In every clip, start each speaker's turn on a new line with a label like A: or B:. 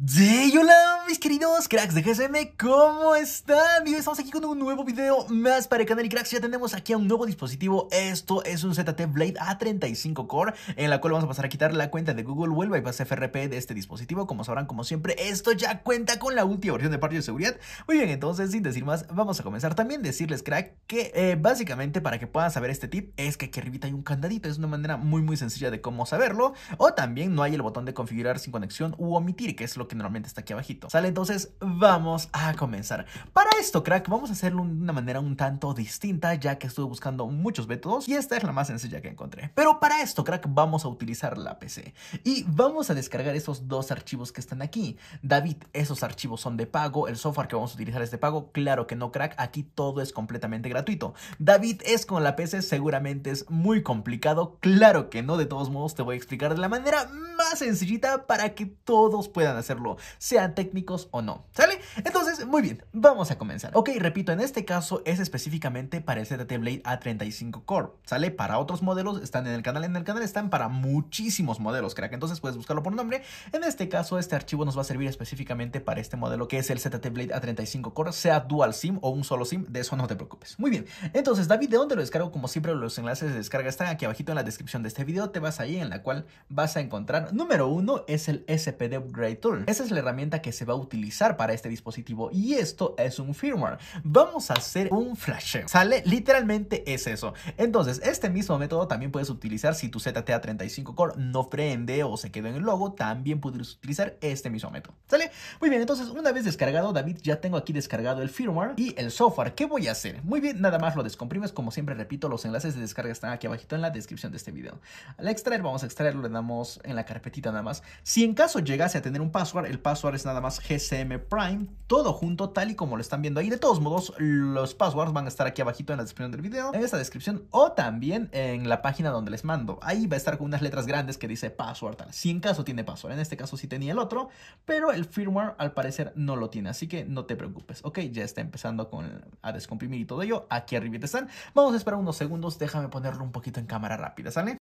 A: Do you love? mis queridos cracks de GSM? ¿Cómo están? Y estamos aquí con un nuevo video más para el canal y cracks, ya tenemos aquí a un nuevo dispositivo Esto es un ZT Blade A35 Core En la cual vamos a pasar a quitar la cuenta de Google y Bypass FRP de este dispositivo Como sabrán, como siempre, esto ya cuenta con la última versión de Partido de seguridad Muy bien, entonces, sin decir más, vamos a comenzar También decirles, crack, que eh, básicamente para que puedan saber este tip Es que aquí arriba hay un candadito, es una manera muy muy sencilla de cómo saberlo O también no hay el botón de configurar sin conexión u omitir, que es lo que normalmente está aquí abajito entonces vamos a comenzar. Para esto, crack, vamos a hacerlo de una manera un tanto distinta, ya que estuve buscando muchos métodos y esta es la más sencilla que encontré. Pero para esto, crack, vamos a utilizar la PC y vamos a descargar esos dos archivos que están aquí. David, esos archivos son de pago, el software que vamos a utilizar es de pago, claro que no, crack, aquí todo es completamente gratuito. David es con la PC, seguramente es muy complicado, claro que no, de todos modos te voy a explicar de la manera más sencillita para que todos puedan hacerlo, Sea técnicos o no. ¿Sale? Entonces, muy bien, vamos a comenzar. Ok, repito, en este caso es específicamente para el ZT Blade A35 Core. ¿Sale? Para otros modelos están en el canal. En el canal están para muchísimos modelos, crack. Entonces puedes buscarlo por nombre. En este caso, este archivo nos va a servir específicamente para este modelo que es el ZT Blade A35 Core, sea dual SIM o un solo SIM, de eso no te preocupes. Muy bien, entonces David, ¿de dónde lo descargo? Como siempre, los enlaces de descarga están aquí abajito en la descripción de este video. Te vas ahí en la cual vas a encontrar, número uno, es el SPD Upgrade Tool. Esa es la herramienta que se va a utilizar para este dispositivo y esto es un firmware. Vamos a hacer un flash, Sale, literalmente es eso. Entonces, este mismo método también puedes utilizar si tu ZTA 35 Core no prende o se quedó en el logo, también podrías utilizar este mismo método. ¿Sale? Muy bien, entonces una vez descargado, David, ya tengo aquí descargado el firmware y el software. ¿Qué voy a hacer? Muy bien, nada más lo descomprimes. Como siempre repito, los enlaces de descarga están aquí abajito en la descripción de este video. Al extraer, vamos a extraerlo, le damos en la carpetita nada más. Si en caso llegase a tener un password, el password es nada más GCM Prime, todo junto tal y como lo están viendo ahí. De todos modos, los passwords van a estar aquí abajito en la descripción del video, en esta descripción o también en la página donde les mando. Ahí va a estar con unas letras grandes que dice password tal. Si en caso tiene password, en este caso sí tenía el otro, pero el firmware al parecer no lo tiene, así que no te preocupes, ¿ok? Ya está empezando con, a descomprimir y todo ello. Aquí arriba están. Vamos a esperar unos segundos, déjame ponerlo un poquito en cámara rápida, ¿sale?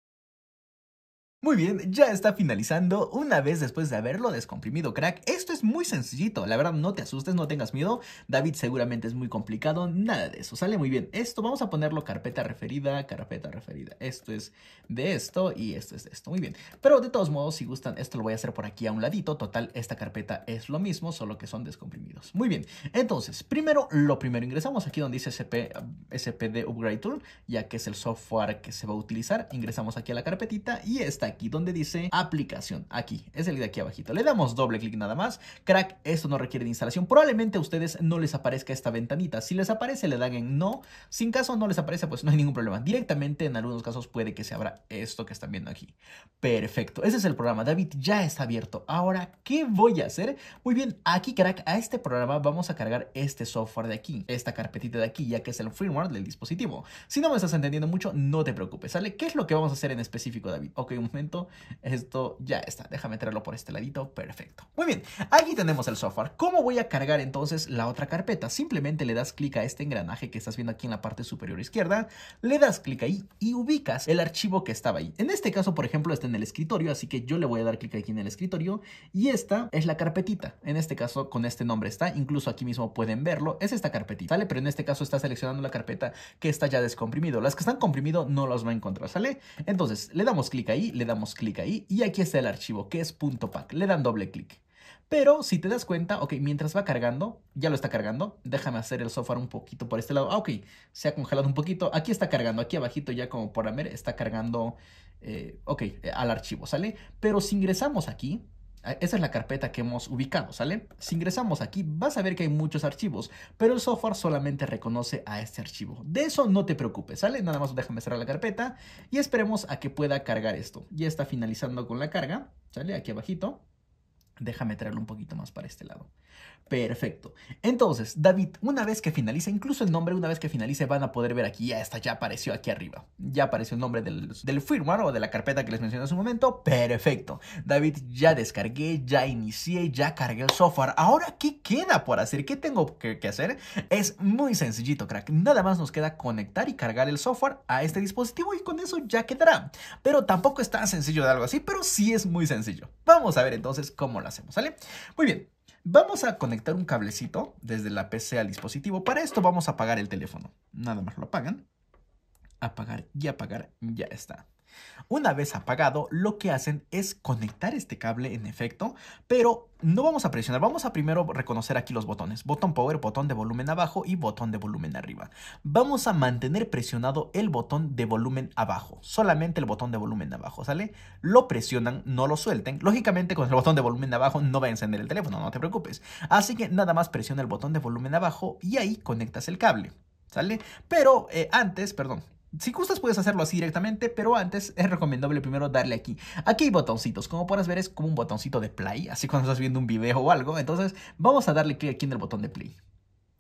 A: Muy bien, ya está finalizando. Una vez después de haberlo descomprimido, crack, esto es muy sencillito. La verdad, no te asustes, no tengas miedo. David seguramente es muy complicado, nada de eso. Sale muy bien. Esto vamos a ponerlo carpeta referida, carpeta referida. Esto es de esto y esto es de esto. Muy bien. Pero de todos modos, si gustan, esto lo voy a hacer por aquí a un ladito. Total, esta carpeta es lo mismo, solo que son descomprimidos. Muy bien. Entonces, primero, lo primero, ingresamos aquí donde dice SPD Upgrade Tool, ya que es el software que se va a utilizar. Ingresamos aquí a la carpetita y está aquí donde dice aplicación. Aquí, es el de aquí abajito. Le damos doble clic nada más. Crack, esto no requiere de instalación. Probablemente a ustedes no les aparezca esta ventanita. Si les aparece, le dan en no. Sin caso no les aparece, pues no hay ningún problema. Directamente en algunos casos puede que se abra esto que están viendo aquí. Perfecto, ese es el programa. David ya está abierto. Ahora, ¿qué voy a hacer? Muy bien, aquí crack, a este programa vamos a cargar este software de aquí, esta carpetita de aquí, ya que es el firmware del dispositivo. Si no me estás entendiendo mucho, no te preocupes, ¿sale? ¿Qué es lo que vamos a hacer en específico, David? Ok, un momento esto ya está. Déjame traerlo por este ladito. Perfecto. Muy bien. Aquí tenemos el software. ¿Cómo voy a cargar entonces la otra carpeta? Simplemente le das clic a este engranaje que estás viendo aquí en la parte superior izquierda. Le das clic ahí y ubicas el archivo que estaba ahí. En este caso, por ejemplo, está en el escritorio. Así que yo le voy a dar clic aquí en el escritorio. Y esta es la carpetita. En este caso, con este nombre está. Incluso aquí mismo pueden verlo. Es esta carpetita, ¿sale? Pero en este caso está seleccionando la carpeta que está ya descomprimido. Las que están comprimido no las va a encontrar, ¿sale? Entonces, le damos clic ahí, le damos damos clic ahí y aquí está el archivo que es .pack. Le dan doble clic. Pero si te das cuenta, ok, mientras va cargando, ya lo está cargando, déjame hacer el software un poquito por este lado. Ah, ok, se ha congelado un poquito. Aquí está cargando, aquí abajito ya como por ver está cargando, eh, ok, al archivo, ¿sale? Pero si ingresamos aquí, Ah, esa es la carpeta que hemos ubicado, ¿sale? Si ingresamos aquí, vas a ver que hay muchos archivos, pero el software solamente reconoce a este archivo. De eso no te preocupes, ¿sale? Nada más déjame cerrar la carpeta y esperemos a que pueda cargar esto. Ya está finalizando con la carga, ¿sale? Aquí abajito. Déjame traerlo un poquito más para este lado. Perfecto. Entonces, David, una vez que finalice, incluso el nombre, una vez que finalice, van a poder ver aquí, ya está, ya apareció aquí arriba. Ya apareció el nombre del, firmware o de la carpeta que les mencioné hace un momento. Perfecto. David, ya descargué, ya inicié, ya cargué el software. Ahora, ¿qué queda por hacer? ¿Qué tengo que, hacer? Es muy sencillito, crack. Nada más nos queda conectar y cargar el software a este dispositivo y con eso ya quedará. Pero tampoco es tan sencillo de algo así, pero sí es muy sencillo. Vamos a ver entonces cómo lo hacemos, ¿sale? Muy bien, vamos a conectar un cablecito desde la PC al dispositivo. Para esto vamos a apagar el teléfono. Nada más lo apagan. Apagar y apagar, ya está. Una vez apagado, lo que hacen es conectar este cable en efecto, pero no vamos a presionar, vamos a primero reconocer aquí los botones, botón power, botón de volumen abajo y botón de volumen arriba. Vamos a mantener presionado el botón de volumen abajo, solamente el botón de volumen abajo, ¿sale? Lo presionan, no lo suelten, lógicamente con el botón de volumen abajo no va a encender el teléfono, no te preocupes. Así que nada más presiona el botón de volumen abajo y ahí conectas el cable. ¿Sale? Pero eh, antes, perdón, si gustas puedes hacerlo así directamente, pero antes es recomendable primero darle aquí. Aquí hay botoncitos, como podrás ver es como un botoncito de play, así cuando estás viendo un video o algo. Entonces vamos a darle clic aquí en el botón de play.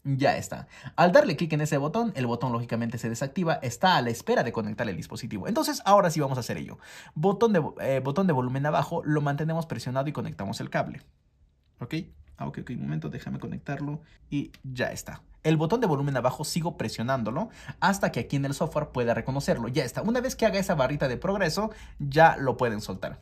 A: Ya está. Al darle clic en ese botón, el botón lógicamente se desactiva, está a la espera de conectar el dispositivo. Entonces, ahora sí vamos a hacer ello. Botón de, eh, botón de volumen abajo, lo mantenemos presionado y conectamos el cable. ¿Ok? Ah, ok, ok, un momento, déjame conectarlo y ya está el botón de volumen abajo sigo presionándolo hasta que aquí en el software pueda reconocerlo. Ya está, una vez que haga esa barrita de progreso, ya lo pueden soltar.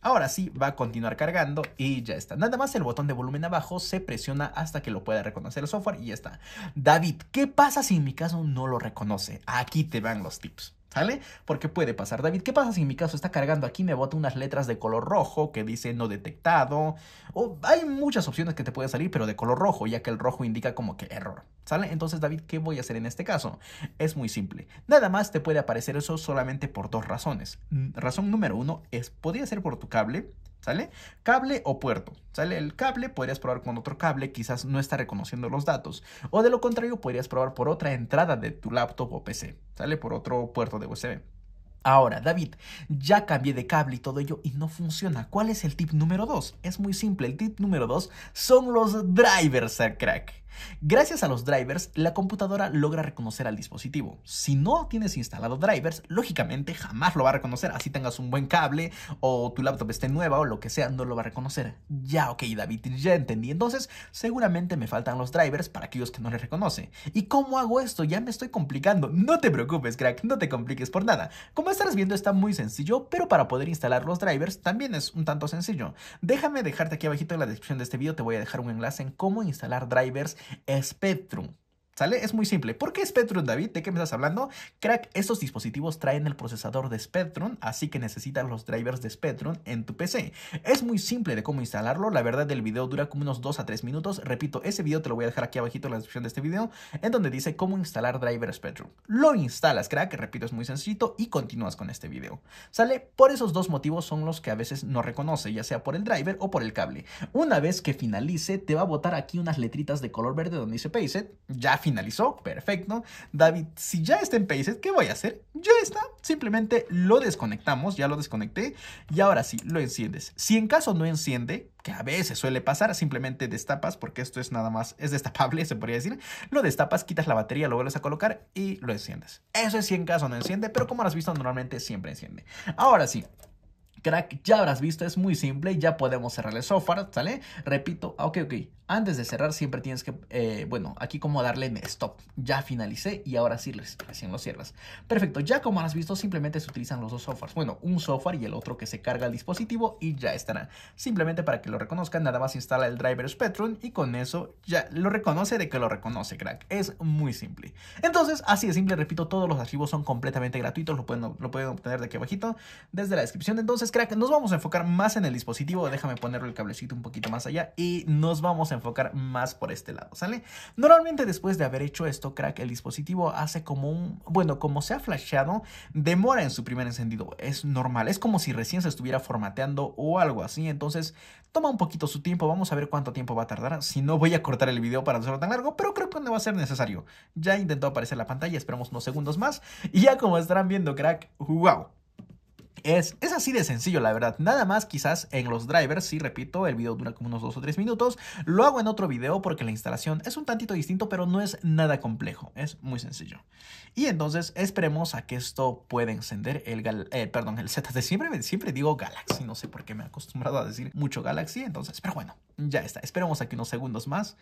A: Ahora sí, va a continuar cargando y ya está. Nada más el botón de volumen abajo se presiona hasta que lo pueda reconocer el software y ya está. David, ¿qué pasa si en mi caso no lo reconoce? Aquí te van los tips. ¿Sale? Porque puede pasar. David, ¿qué pasa si en mi caso está cargando aquí me bota unas letras de color rojo que dice no detectado? O hay muchas opciones que te pueden salir, pero de color rojo, ya que el rojo indica como que error. ¿Sale? Entonces, David, ¿qué voy a hacer en este caso? Es muy simple. Nada más te puede aparecer eso solamente por dos razones. Razón número uno es, podría ser por tu cable ¿Sale? Cable o puerto. ¿Sale? El cable podrías probar con otro cable, quizás no está reconociendo los datos. O de lo contrario, podrías probar por otra entrada de tu laptop o PC. ¿Sale? Por otro puerto de USB. Ahora, David, ya cambié de cable y todo ello y no funciona. ¿Cuál es el tip número 2? Es muy simple. El tip número 2 son los drivers, eh, crack. Gracias a los drivers, la computadora logra reconocer al dispositivo. Si no tienes instalado drivers, lógicamente jamás lo va a reconocer, así tengas un buen cable o tu laptop esté nueva o lo que sea, no lo va a reconocer. Ya, ok, David, ya entendí. Entonces, seguramente me faltan los drivers para aquellos que no les reconoce. ¿Y cómo hago esto? Ya me estoy complicando. No te preocupes, crack, no te compliques por nada. Como estarás viendo, está muy sencillo, pero para poder instalar los drivers también es un tanto sencillo. Déjame dejarte aquí abajito en la descripción de este video, te voy a dejar un enlace en cómo instalar drivers É Spectrum. ¿Sale? Es muy simple. ¿Por qué Spectrum, David? ¿De qué me estás hablando? Crack, estos dispositivos traen el procesador de Spectrum, así que necesitas los drivers de Spectrum en tu PC. Es muy simple de cómo instalarlo. La verdad, el video dura como unos 2 a 3 minutos. Repito, ese video te lo voy a dejar aquí abajito en la descripción de este video, en donde dice cómo instalar driver Spectrum. Lo instalas, crack. Repito, es muy sencillito y continúas con este video. ¿Sale? Por esos dos motivos son los que a veces no reconoce, ya sea por el driver o por el cable. Una vez que finalice, te va a botar aquí unas letritas de color verde donde dice Payset. Ya finalizó, perfecto. David, si ya está en Paces, ¿qué voy a hacer? Ya está, simplemente lo desconectamos, ya lo desconecté y ahora sí, lo enciendes. Si en caso no enciende, que a veces suele pasar, simplemente destapas, porque esto es nada más, es destapable, se podría decir, lo destapas, quitas la batería, lo vuelves a colocar y lo enciendes. Eso es si en caso no enciende, pero como habrás has visto, normalmente siempre enciende. Ahora sí, crack, ya habrás visto, es muy simple, ya podemos cerrar el software, ¿sale? Repito, ah, ok, ok, antes de cerrar siempre tienes que, eh, bueno, aquí como darle en stop. Ya finalicé y ahora sí recién lo cierras. Perfecto, ya como has visto simplemente se utilizan los dos softwares. Bueno, un software y el otro que se carga al dispositivo y ya estará. Simplemente para que lo reconozcan nada más instala el driver Spectrum y con eso ya lo reconoce de que lo reconoce, crack. Es muy simple. Entonces, así de simple, repito, todos los archivos son completamente gratuitos, lo pueden, lo pueden obtener de aquí abajito desde la descripción. Entonces, crack, nos vamos a enfocar más en el dispositivo. Déjame ponerle el cablecito un poquito más allá y nos vamos a enfocar más por este lado, ¿sale? Normalmente después de haber hecho esto, crack, el dispositivo hace como un, bueno, como se ha flasheado, demora en su primer encendido. Es normal, es como si recién se estuviera formateando o algo así, entonces toma un poquito su tiempo, vamos a ver cuánto tiempo va a tardar. Si no, voy a cortar el video para no hacerlo tan largo, pero creo que no va a ser necesario. Ya intentó aparecer la pantalla, esperamos unos segundos más y ya como estarán viendo, crack, wow. Es, es así de sencillo, la verdad. Nada más quizás en los drivers, Si repito, el video dura como unos 2 o 3 minutos. Lo hago en otro video porque la instalación es un tantito distinto, pero no es nada complejo. Es muy sencillo. Y entonces esperemos a que esto pueda encender el, eh, perdón, el de Siempre, siempre digo Galaxy, no sé por qué me he acostumbrado a decir mucho Galaxy. Entonces, pero bueno, ya está. Esperemos aquí unos segundos más.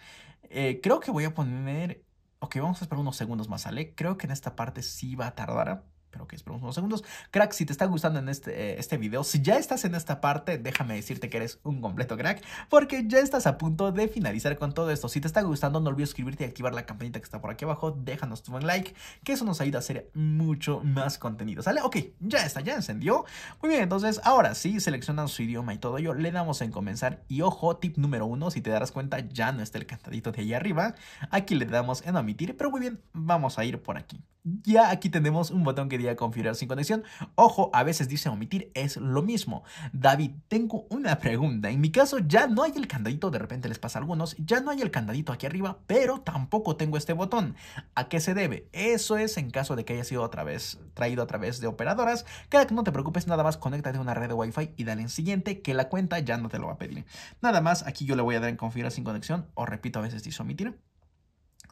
A: Eh, creo que voy a poner... Ok, vamos a esperar unos segundos más, Ale. Creo que en esta parte sí va a tardar. Pero que esperamos unos segundos. Crack, si te está gustando en este, eh, este video, si ya estás en esta parte, déjame decirte que eres un completo crack, porque ya estás a punto de finalizar con todo esto. Si te está gustando, no olvides suscribirte y activar la campanita que está por aquí abajo. Déjanos tu buen like, que eso nos ayuda a hacer mucho más contenido. ¿Sale? Ok, ya está, ya encendió. Muy bien, entonces ahora sí, seleccionan su idioma y todo ello, le damos en comenzar. Y ojo, tip número uno, si te darás cuenta, ya no está el cantadito de ahí arriba. Aquí le damos en omitir, pero muy bien, vamos a ir por aquí. Ya aquí tenemos un botón que diría configurar sin conexión. Ojo, a veces dice omitir, es lo mismo. David, tengo una pregunta. En mi caso ya no hay el candadito, de repente les pasa a algunos, ya no hay el candadito aquí arriba, pero tampoco tengo este botón. ¿A qué se debe? Eso es en caso de que haya sido otra vez traído a través de operadoras. Cada que no te preocupes, nada más conéctate a una red de Wi-Fi y dale en siguiente, que la cuenta ya no te lo va a pedir. Nada más, aquí yo le voy a dar en configurar sin conexión, o repito, a veces dice omitir.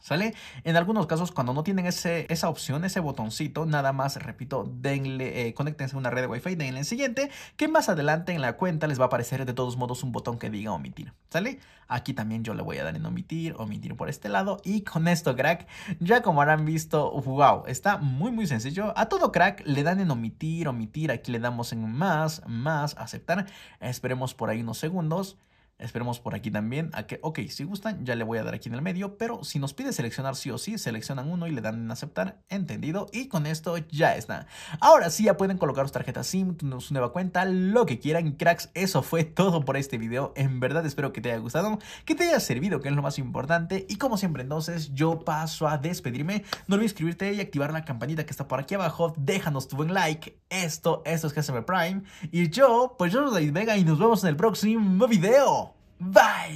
A: ¿Sale? En algunos casos, cuando no tienen ese, esa opción, ese botoncito, nada más, repito, denle, eh, conéctense a una red de Wi-Fi, denle en siguiente, que más adelante en la cuenta les va a aparecer de todos modos un botón que diga omitir, ¿sale? Aquí también yo le voy a dar en omitir, omitir por este lado y con esto, crack, ya como habrán visto, wow, está muy muy sencillo. A todo crack le dan en omitir, omitir, aquí le damos en más, más, aceptar, esperemos por ahí unos segundos. Esperemos por aquí también a que, ok, si gustan, ya le voy a dar aquí en el medio, pero si nos pide seleccionar sí o sí, seleccionan uno y le dan en aceptar, entendido, y con esto ya está. Ahora sí, ya pueden colocar sus tarjetas SIM, su nueva cuenta, lo que quieran, cracks, eso fue todo por este video, en verdad espero que te haya gustado, que te haya servido, que es lo más importante, y como siempre entonces, yo paso a despedirme, no olvides suscribirte y activar la campanita que está por aquí abajo, déjanos tu buen like, esto, esto es GSM Prime, y yo, pues yo soy Vega y nos vemos en el próximo video. Bye.